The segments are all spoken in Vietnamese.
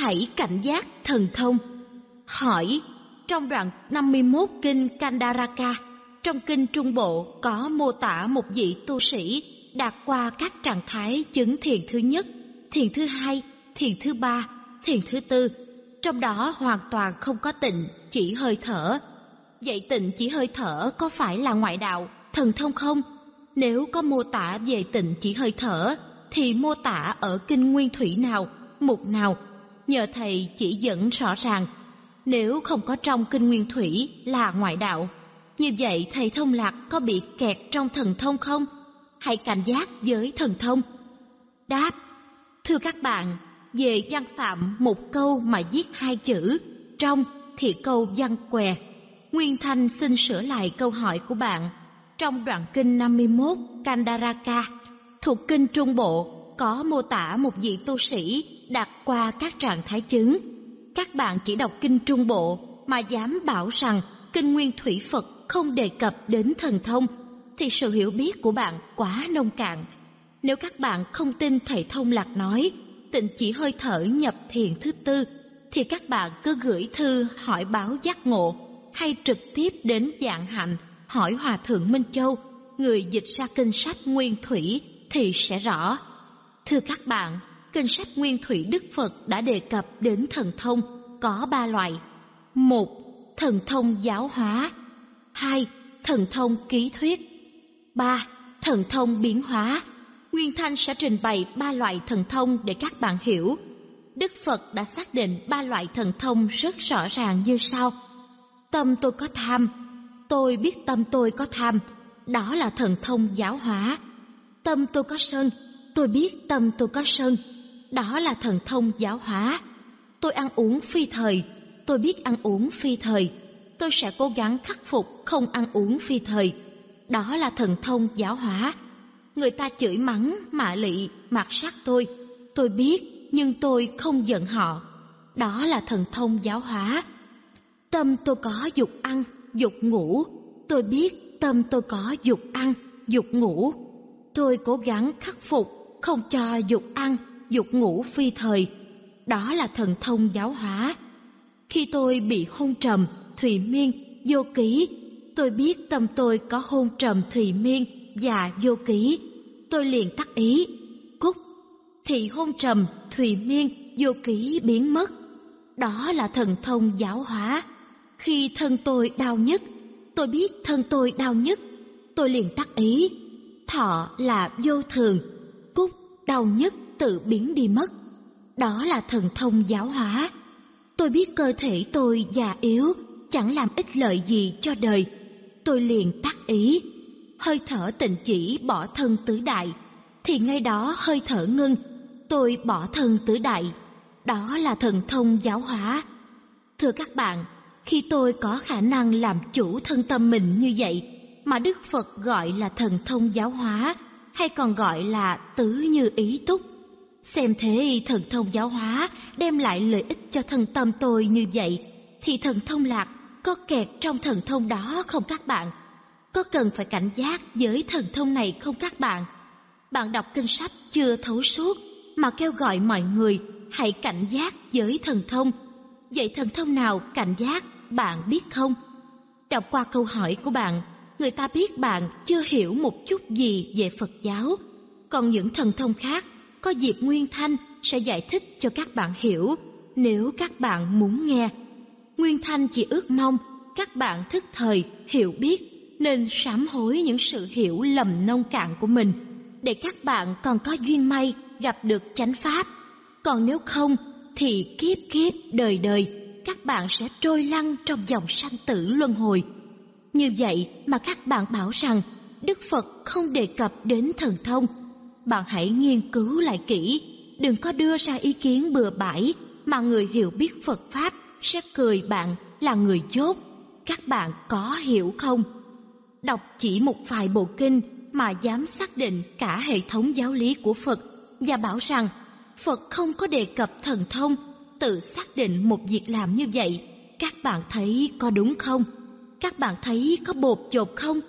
hãy cảnh giác thần thông. Hỏi, trong đoạn 51 kinh Kandaraka, trong kinh Trung Bộ có mô tả một vị tu sĩ đạt qua các trạng thái chứng thiền thứ nhất, thiền thứ hai, thiền thứ ba, thiền thứ tư, trong đó hoàn toàn không có tịnh, chỉ hơi thở. Vậy tịnh chỉ hơi thở có phải là ngoại đạo, thần thông không? Nếu có mô tả về tịnh chỉ hơi thở, thì mô tả ở kinh nguyên thủy nào, mục nào nhờ thầy chỉ dẫn rõ ràng nếu không có trong kinh nguyên thủy là ngoại đạo như vậy thầy thông lạc có bị kẹt trong thần thông không hãy cảnh giác với thần thông đáp thưa các bạn về văn phạm một câu mà viết hai chữ trong thì câu văn què nguyên thanh xin sửa lại câu hỏi của bạn trong đoạn kinh 51 Kandaraka thuộc kinh Trung Bộ có mô tả một vị tu sĩ đạt qua các trạng thái chứng. Các bạn chỉ đọc kinh Trung Bộ mà dám bảo rằng kinh Nguyên Thủy Phật không đề cập đến thần thông thì sự hiểu biết của bạn quá nông cạn. Nếu các bạn không tin thầy thông lạc nói tịnh chỉ hơi thở nhập thiền thứ tư thì các bạn cứ gửi thư hỏi báo giác ngộ hay trực tiếp đến dạng hạnh hỏi hòa thượng Minh Châu người dịch ra kinh sách Nguyên Thủy thì sẽ rõ. Thưa các bạn, kinh sách Nguyên Thủy Đức Phật đã đề cập đến thần thông có ba loại. một Thần thông giáo hóa hai, Thần thông ký thuyết ba, Thần thông biến hóa Nguyên Thanh sẽ trình bày ba loại thần thông để các bạn hiểu. Đức Phật đã xác định ba loại thần thông rất rõ ràng như sau. Tâm tôi có tham, tôi biết tâm tôi có tham, đó là thần thông giáo hóa. Tâm tôi có sân, Tôi biết tâm tôi có sân, đó là thần thông giáo hóa. Tôi ăn uống phi thời, tôi biết ăn uống phi thời. Tôi sẽ cố gắng khắc phục không ăn uống phi thời. Đó là thần thông giáo hóa. Người ta chửi mắng, mạ lị, mạt sát tôi. Tôi biết, nhưng tôi không giận họ. Đó là thần thông giáo hóa. Tâm tôi có dục ăn, dục ngủ. Tôi biết tâm tôi có dục ăn, dục ngủ. Tôi cố gắng khắc phục không cho dục ăn, dục ngủ phi thời. Đó là thần thông giáo hóa. Khi tôi bị hôn trầm, thùy miên, vô ký, tôi biết tâm tôi có hôn trầm thùy miên và vô ký. Tôi liền tắt ý, cúc, thì hôn trầm, thùy miên, vô ký biến mất. Đó là thần thông giáo hóa. Khi thân tôi đau nhất, tôi biết thân tôi đau nhất, tôi liền tắt ý. Thọ là vô thường, đau nhất tự biến đi mất. Đó là thần thông giáo hóa. Tôi biết cơ thể tôi già yếu, chẳng làm ích lợi gì cho đời. Tôi liền tác ý, hơi thở tình chỉ bỏ thân tứ đại, thì ngay đó hơi thở ngưng, tôi bỏ thân tứ đại. Đó là thần thông giáo hóa. Thưa các bạn, khi tôi có khả năng làm chủ thân tâm mình như vậy, mà Đức Phật gọi là thần thông giáo hóa, hay còn gọi là tứ như ý túc. Xem thế thần thông giáo hóa đem lại lợi ích cho thân tâm tôi như vậy, thì thần thông lạc có kẹt trong thần thông đó không các bạn? Có cần phải cảnh giác với thần thông này không các bạn? Bạn đọc kinh sách chưa thấu suốt mà kêu gọi mọi người hãy cảnh giác với thần thông. Vậy thần thông nào cảnh giác bạn biết không? Đọc qua câu hỏi của bạn người ta biết bạn chưa hiểu một chút gì về Phật giáo. Còn những thần thông khác, có dịp Nguyên Thanh sẽ giải thích cho các bạn hiểu nếu các bạn muốn nghe. Nguyên Thanh chỉ ước mong các bạn thức thời hiểu biết nên sám hối những sự hiểu lầm nông cạn của mình để các bạn còn có duyên may gặp được chánh pháp. Còn nếu không thì kiếp kiếp đời đời các bạn sẽ trôi lăn trong dòng sanh tử luân hồi như vậy mà các bạn bảo rằng Đức Phật không đề cập đến thần thông. Bạn hãy nghiên cứu lại kỹ, đừng có đưa ra ý kiến bừa bãi mà người hiểu biết Phật Pháp sẽ cười bạn là người dốt. Các bạn có hiểu không? Đọc chỉ một vài bộ kinh mà dám xác định cả hệ thống giáo lý của Phật và bảo rằng Phật không có đề cập thần thông, tự xác định một việc làm như vậy, các bạn thấy có đúng không? các bạn thấy có bột chột không?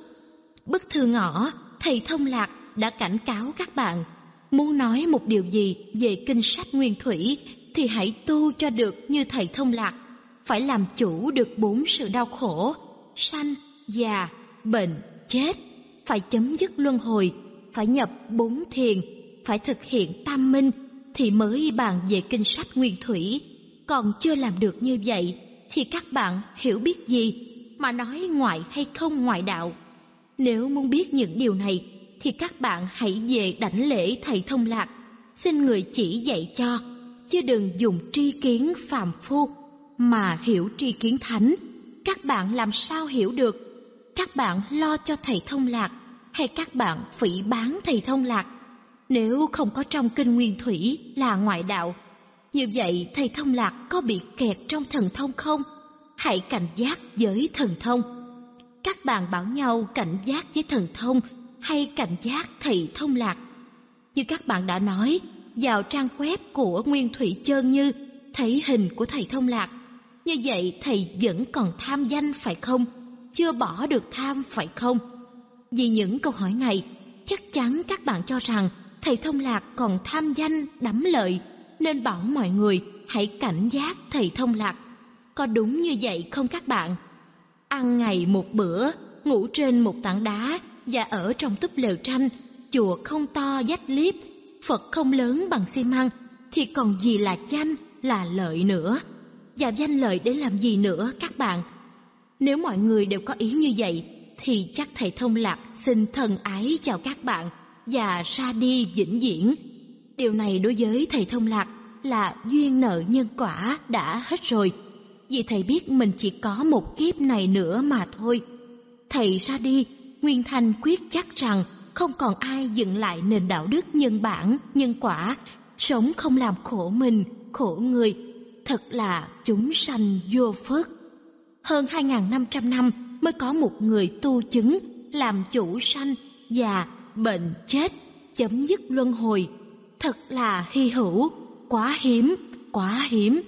Bức thư ngõ, thầy Thông Lạc đã cảnh cáo các bạn, muốn nói một điều gì về kinh sách nguyên thủy thì hãy tu cho được như thầy Thông Lạc, phải làm chủ được bốn sự đau khổ, sanh, già, bệnh, chết, phải chấm dứt luân hồi, phải nhập bốn thiền, phải thực hiện tam minh thì mới bàn về kinh sách nguyên thủy. Còn chưa làm được như vậy thì các bạn hiểu biết gì mà nói ngoại hay không ngoại đạo. Nếu muốn biết những điều này, thì các bạn hãy về đảnh lễ thầy thông lạc, xin người chỉ dạy cho, chứ đừng dùng tri kiến phàm phu mà hiểu tri kiến thánh. Các bạn làm sao hiểu được? Các bạn lo cho thầy thông lạc hay các bạn phỉ bán thầy thông lạc? Nếu không có trong kinh nguyên thủy là ngoại đạo, như vậy thầy thông lạc có bị kẹt trong thần thông không? hãy cảnh giác với thần thông. Các bạn bảo nhau cảnh giác với thần thông hay cảnh giác thị thông lạc. Như các bạn đã nói, vào trang web của Nguyên Thủy Chơn Như thấy hình của thầy thông lạc. Như vậy thầy vẫn còn tham danh phải không? Chưa bỏ được tham phải không? Vì những câu hỏi này, chắc chắn các bạn cho rằng thầy thông lạc còn tham danh đắm lợi nên bảo mọi người hãy cảnh giác thầy thông lạc có đúng như vậy không các bạn? Ăn ngày một bữa, ngủ trên một tảng đá và ở trong túp lều tranh, chùa không to dách liếp, Phật không lớn bằng xi măng, thì còn gì là danh, là lợi nữa? Và danh lợi để làm gì nữa các bạn? Nếu mọi người đều có ý như vậy, thì chắc Thầy Thông Lạc xin thân ái chào các bạn và ra đi vĩnh viễn. Điều này đối với Thầy Thông Lạc là duyên nợ nhân quả đã hết rồi vì thầy biết mình chỉ có một kiếp này nữa mà thôi. Thầy ra đi, Nguyên Thanh quyết chắc rằng không còn ai dựng lại nền đạo đức nhân bản, nhân quả, sống không làm khổ mình, khổ người. Thật là chúng sanh vô phước. Hơn 2.500 năm mới có một người tu chứng, làm chủ sanh, già, bệnh, chết, chấm dứt luân hồi. Thật là hy hữu, quá hiếm, quá hiếm.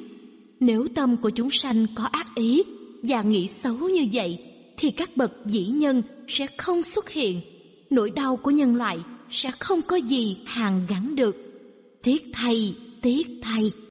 Nếu tâm của chúng sanh có ác ý và nghĩ xấu như vậy, thì các bậc dĩ nhân sẽ không xuất hiện, nỗi đau của nhân loại sẽ không có gì hàn gắn được. Tiếc thay, tiếc thay,